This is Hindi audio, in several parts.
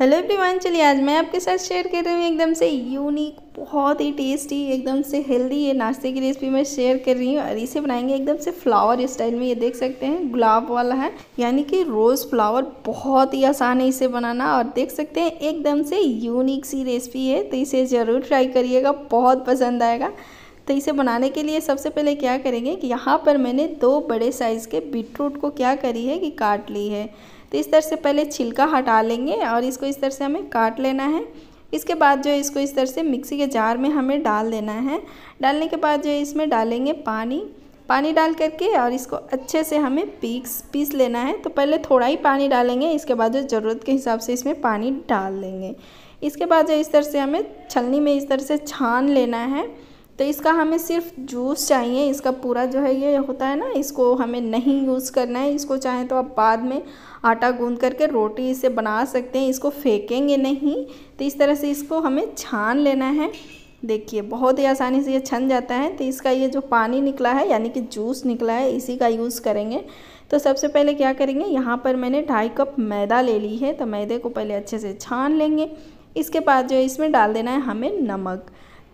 हेलो एवरीवन चलिए आज मैं आपके साथ शेयर कर रही हूँ एकदम से यूनिक बहुत ही टेस्टी एकदम से हेल्दी ये नाश्ते की रेसिपी मैं शेयर कर रही हूँ और इसे बनाएंगे एकदम से फ्लावर स्टाइल में ये देख सकते हैं गुलाब वाला है यानी कि रोज़ फ्लावर बहुत ही आसान है इसे बनाना और देख सकते हैं एकदम से यूनिक सी रेसिपी है तो इसे ज़रूर ट्राई करिएगा बहुत पसंद आएगा तो इसे बनाने के लिए सबसे पहले क्या करेंगे कि यहाँ पर मैंने दो बड़े साइज़ के बीटरूट को क्या करी है कि काट ली है तो इस तरह से पहले छिलका हटा लेंगे और इसको इस तरह से हमें काट लेना है इसके बाद जो है इसको इस तरह से मिक्सी के जार में हमें डाल देना है डालने के बाद जो है इसमें डालेंगे पानी पानी डाल करके और इसको अच्छे से हमें पीस पीस लेना है तो पहले थोड़ा ही पानी डालेंगे इसके बाद जो ज़रूरत के हिसाब से इसमें पानी डाल देंगे इसके बाद जो इस तरह से हमें छलनी में इस तरह से छान लेना है तो इसका हमें सिर्फ जूस चाहिए इसका पूरा जो है ये होता है ना इसको हमें नहीं यूज़ करना है इसको चाहे तो आप बाद में आटा गूंद करके रोटी इसे बना सकते हैं इसको फेंकेंगे नहीं तो इस तरह से इसको हमें छान लेना है देखिए बहुत ही आसानी से ये छन जाता है तो इसका ये जो पानी निकला है यानी कि जूस निकला है इसी का यूज़ करेंगे तो सबसे पहले क्या करेंगे यहाँ पर मैंने ढाई कप मैदा ले ली है तो मैदे को पहले अच्छे से छान लेंगे इसके बाद जो है इसमें डाल देना है हमें नमक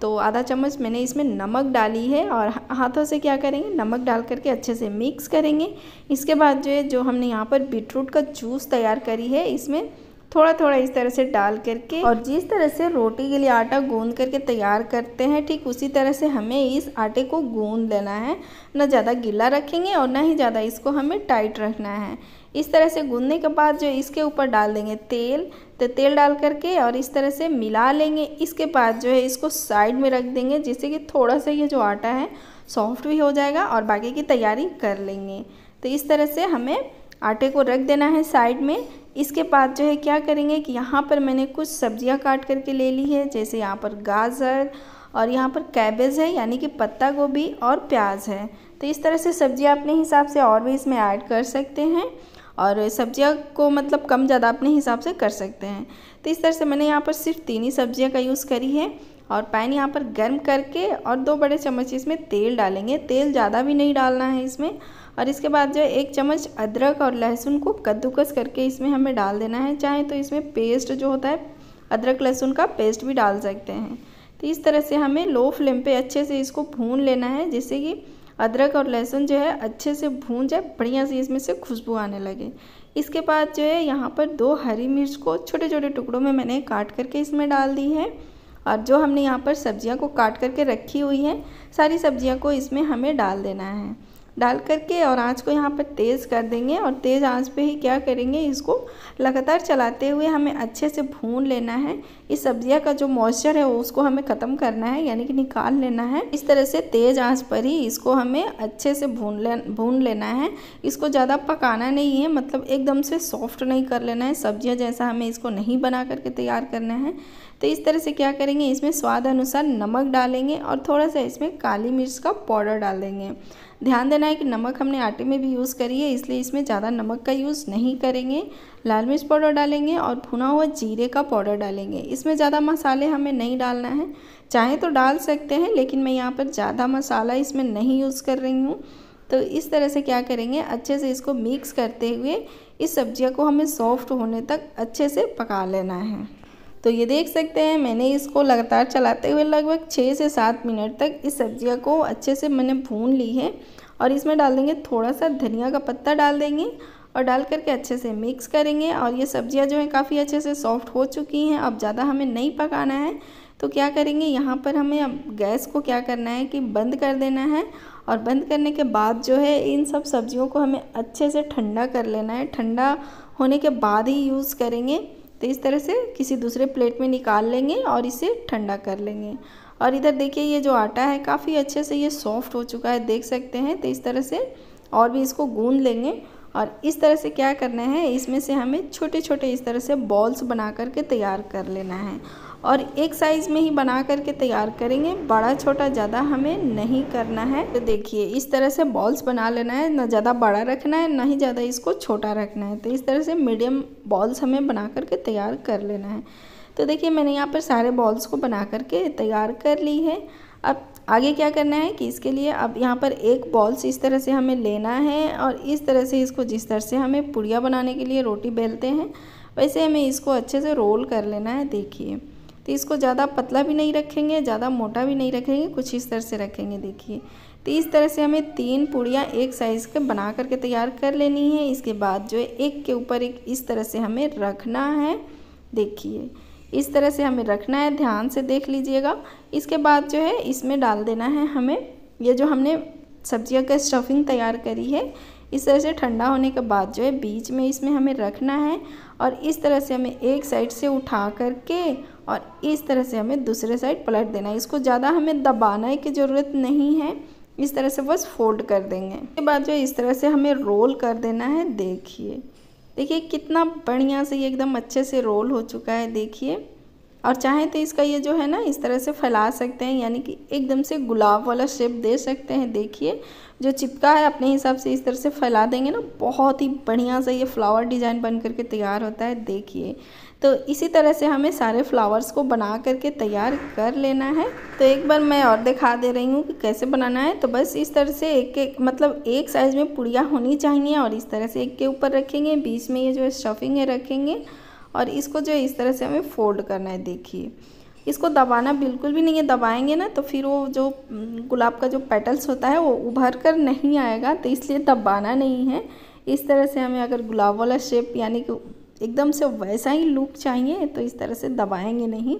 तो आधा चम्मच मैंने इसमें नमक डाली है और हाथों से क्या करेंगे नमक डाल करके अच्छे से मिक्स करेंगे इसके बाद जो है जो हमने यहाँ पर बीटरूट का जूस तैयार करी है इसमें थोड़ा थोड़ा इस तरह से डाल करके और जिस तरह से रोटी के लिए आटा गूंद करके तैयार करते हैं ठीक उसी तरह से हमें इस आटे को गूंद लेना है ना ज़्यादा गीला रखेंगे और ना ही ज़्यादा इसको हमें टाइट रखना है इस तरह से गूंदने के बाद जो इसके ऊपर डाल देंगे तेल तो तेल डाल करके और इस तरह से मिला लेंगे इसके बाद जो है इसको साइड में रख देंगे जिससे कि थोड़ा सा ये जो आटा है सॉफ्ट भी हो जाएगा और बाकी की तैयारी कर लेंगे तो इस तरह से हमें आटे को रख देना है साइड में इसके बाद जो है क्या करेंगे कि यहाँ पर मैंने कुछ सब्जियाँ काट करके ले ली है जैसे यहाँ पर गाजर और यहाँ पर कैबेज है यानी कि पत्ता गोभी और प्याज है तो इस तरह से सब्जियाँ अपने हिसाब से और भी इसमें ऐड कर सकते हैं और सब्ज़ियाँ को मतलब कम ज़्यादा अपने हिसाब से कर सकते हैं तो इस तरह से मैंने यहाँ पर सिर्फ तीन ही सब्जियाँ का यूज़ करी है और पैन यहाँ पर गर्म करके और दो बड़े चम्मच इसमें तेल डालेंगे तेल ज़्यादा भी नहीं डालना है इसमें और इसके बाद जो एक चम्मच अदरक और लहसुन को कद्दूकस करके इसमें हमें डाल देना है चाहे तो इसमें पेस्ट जो होता है अदरक लहसुन का पेस्ट भी डाल सकते हैं तो इस तरह से हमें लो फ्लेम पे अच्छे से इसको भून लेना है जिससे कि अदरक और लहसुन जो है अच्छे से भून जाए बढ़िया से इसमें से खुशबू आने लगे इसके बाद जो है यहाँ पर दो हरी मिर्च को छोटे छोटे टुकड़ों में मैंने काट करके इसमें डाल दी है और जो हमने यहाँ पर सब्जियाँ को काट करके रखी हुई है सारी सब्जियाँ को इसमें हमें डाल देना है डाल करके और आंच को यहाँ पर तेज़ कर देंगे और तेज़ आंच पे ही क्या करेंगे इसको लगातार चलाते हुए हमें अच्छे से भून लेना है इस सब्जियाँ का जो मॉइस्चर है उसको हमें ख़त्म करना है यानी कि निकाल लेना है इस तरह से तेज़ आंच पर ही इसको हमें अच्छे से भून ले भून लेना है इसको ज़्यादा पकाना नहीं है मतलब एकदम से सॉफ्ट नहीं कर लेना है सब्जियाँ जैसा हमें इसको नहीं बना करके तैयार करना है तो इस तरह से क्या करेंगे इसमें स्वाद अनुसार नमक डालेंगे और थोड़ा सा इसमें काली मिर्च का पाउडर डाल देंगे ध्यान देना है कि नमक हमने आटे में भी यूज़ करी है इसलिए इसमें ज़्यादा नमक का यूज़ नहीं करेंगे लाल मिर्च पाउडर डालेंगे और भुना हुआ जीरे का पाउडर डालेंगे इस इसमें ज़्यादा मसाले हमें नहीं डालना है चाहे तो डाल सकते हैं लेकिन मैं यहाँ पर ज़्यादा मसाला इसमें नहीं यूज़ कर रही हूँ तो इस तरह से क्या करेंगे अच्छे से इसको मिक्स करते हुए इस सब्जियों को हमें सॉफ्ट होने तक अच्छे से पका लेना है तो ये देख सकते हैं मैंने इसको लगातार चलाते हुए लगभग छः से सात मिनट तक इस सब्जियाँ को अच्छे से मैंने भून ली है और इसमें डाल देंगे थोड़ा सा धनिया का पत्ता डाल देंगे और डाल करके अच्छे से मिक्स करेंगे और ये सब्जियां जो हैं काफ़ी अच्छे से सॉफ्ट हो चुकी हैं अब ज़्यादा हमें नहीं पकाना है तो क्या करेंगे यहाँ पर हमें अब गैस को क्या करना है कि बंद कर देना है और बंद करने के बाद जो है इन सब सब्जियों को हमें अच्छे से ठंडा कर लेना है ठंडा होने के बाद ही यूज़ करेंगे तो इस तरह से किसी दूसरे प्लेट में निकाल लेंगे और इसे ठंडा कर लेंगे और इधर देखिए ये जो आटा है काफ़ी अच्छे से ये सॉफ्ट हो चुका है देख सकते हैं तो इस तरह से और भी इसको गूंद लेंगे और इस तरह से क्या करना है इसमें से हमें छोटे छोटे इस तरह से बॉल्स बना करके तैयार कर लेना है और एक साइज़ में ही बना करके तैयार करेंगे बड़ा छोटा ज़्यादा हमें नहीं करना है तो देखिए इस तरह से बॉल्स बना लेना है ना ज़्यादा बड़ा रखना है ना ही ज़्यादा इसको छोटा रखना है तो इस तरह से मीडियम बॉल्स हमें बना करके तैयार कर लेना है तो देखिए मैंने यहाँ पर सारे बॉल्स को बना करके तैयार कर ली है अब आगे क्या करना है कि इसके लिए अब यहाँ पर एक बॉल्स इस तरह से हमें लेना है और इस तरह से इसको जिस तरह से हमें पुड़िया बनाने के लिए रोटी बेलते हैं वैसे हमें इसको अच्छे से रोल कर लेना है देखिए तो इसको ज़्यादा पतला भी नहीं रखेंगे ज़्यादा मोटा भी नहीं रखेंगे कुछ इस तरह से रखेंगे देखिए तो इस तरह से हमें तीन पुड़िया एक साइज़ के बना करके तैयार कर लेनी है इसके बाद जो है एक के ऊपर एक इस तरह से हमें रखना है देखिए इस तरह से हमें रखना है ध्यान से देख लीजिएगा इसके बाद जो है इसमें डाल देना है हमें ये जो हमने सब्जियों का स्टफिंग तैयार करी है इस तरह से ठंडा होने के बाद जो है बीच में इसमें हमें रखना है और इस तरह से हमें एक साइड से उठा करके और इस तरह से हमें दूसरे साइड पलट देना है इसको ज़्यादा हमें दबाना की ज़रूरत नहीं है इस तरह से बस फोल्ड कर देंगे इसके बाद जो इस तरह से हमें रोल कर देना है देखिए देखिए कितना बढ़िया से ये एकदम अच्छे से रोल हो चुका है देखिए और चाहे तो इसका ये जो है ना इस तरह से फैला सकते हैं यानी कि एकदम से गुलाब वाला शेप दे सकते हैं देखिए जो चिपका है अपने हिसाब से इस तरह से फैला देंगे ना बहुत ही बढ़िया सा ये फ्लावर डिज़ाइन बन करके तैयार होता है देखिए तो इसी तरह से हमें सारे फ्लावर्स को बना करके तैयार कर लेना है तो एक बार मैं और दिखा दे रही हूँ कि कैसे बनाना है तो बस इस तरह से एक एक मतलब एक साइज़ में पुड़िया होनी चाहिए और इस तरह से एक के ऊपर रखेंगे बीच में ये जो स्टफिंग है रखेंगे और इसको जो है इस तरह से हमें फोल्ड करना है देखिए इसको दबाना बिल्कुल भी नहीं है दबाएंगे ना तो फिर वो जो गुलाब का जो पेटल्स होता है वो उभर कर नहीं आएगा तो इसलिए दबाना नहीं है इस तरह से हमें अगर गुलाब वाला शेप यानी कि एकदम से वैसा ही लुक चाहिए तो इस तरह से दबाएंगे नहीं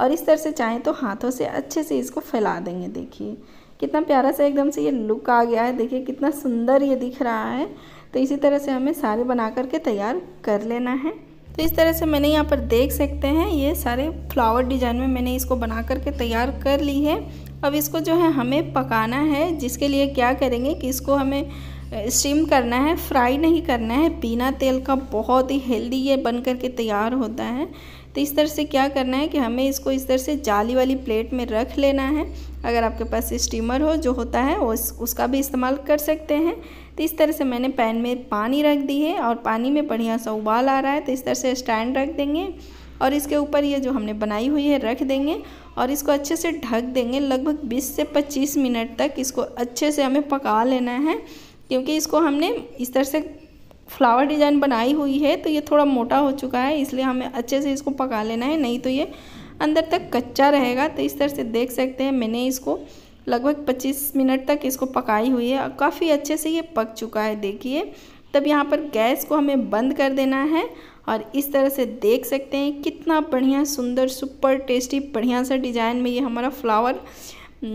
और इस तरह से चाहें तो हाथों से अच्छे से इसको फैला देंगे देखिए कितना प्यारा सा एकदम से ये लुक आ गया है देखिए कितना सुंदर ये दिख रहा है तो इसी तरह से हमें सारे बना करके तैयार कर लेना है तो इस तरह से मैंने यहाँ पर देख सकते हैं ये सारे फ्लावर डिजाइन में मैंने इसको बना करके तैयार कर ली है अब इसको जो है हमें पकाना है जिसके लिए क्या करेंगे कि इसको हमें स्टीम करना है फ्राई नहीं करना है बिना तेल का बहुत ही हेल्दी ये बन करके तैयार होता है तो इस तरह से क्या करना है कि हमें इसको इस तरह से जाली वाली प्लेट में रख लेना है अगर आपके पास स्टीमर हो जो होता है उस उसका भी इस्तेमाल कर सकते हैं तो इस तरह से मैंने पैन में पानी रख दी है और पानी में बढ़िया सा उबाल आ रहा है तो इस तरह से स्टैंड रख देंगे और इसके ऊपर ये जो हमने बनाई हुई है रख देंगे और इसको अच्छे से ढक देंगे लगभग 20 से 25 मिनट तक इसको अच्छे से हमें पका लेना है क्योंकि इसको हमने इस तरह से फ्लावर डिज़ाइन बनाई हुई है तो ये थोड़ा मोटा हो चुका है इसलिए हमें अच्छे से इसको पका लेना है नहीं तो ये अंदर तक कच्चा रहेगा तो इस तरह से देख सकते हैं मैंने इसको लगभग 25 मिनट तक इसको पकाई हुई है काफ़ी अच्छे से ये पक चुका है देखिए तब यहाँ पर गैस को हमें बंद कर देना है और इस तरह से देख सकते हैं कितना बढ़िया सुंदर सुपर टेस्टी बढ़िया सा डिज़ाइन में ये हमारा फ्लावर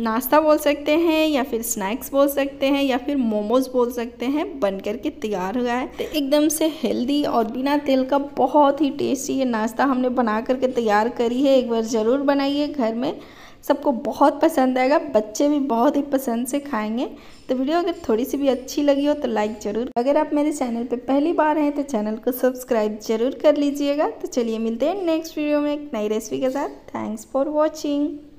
नाश्ता बोल सकते हैं या फिर स्नैक्स बोल सकते हैं या फिर मोमोज बोल सकते हैं बन करके तैयार हुआ है तो एकदम से हेल्दी और बिना तेल का बहुत ही टेस्टी ये नाश्ता हमने बना करके तैयार करी है एक बार ज़रूर बनाइए घर में सबको बहुत पसंद आएगा बच्चे भी बहुत ही पसंद से खाएंगे तो वीडियो अगर थोड़ी सी भी अच्छी लगी हो तो लाइक ज़रूर अगर आप मेरे चैनल पर पहली बार हैं तो चैनल को सब्सक्राइब ज़रूर कर लीजिएगा तो चलिए मिलते हैं नेक्स्ट वीडियो में एक नई रेसिपी के साथ थैंक्स फॉर वॉचिंग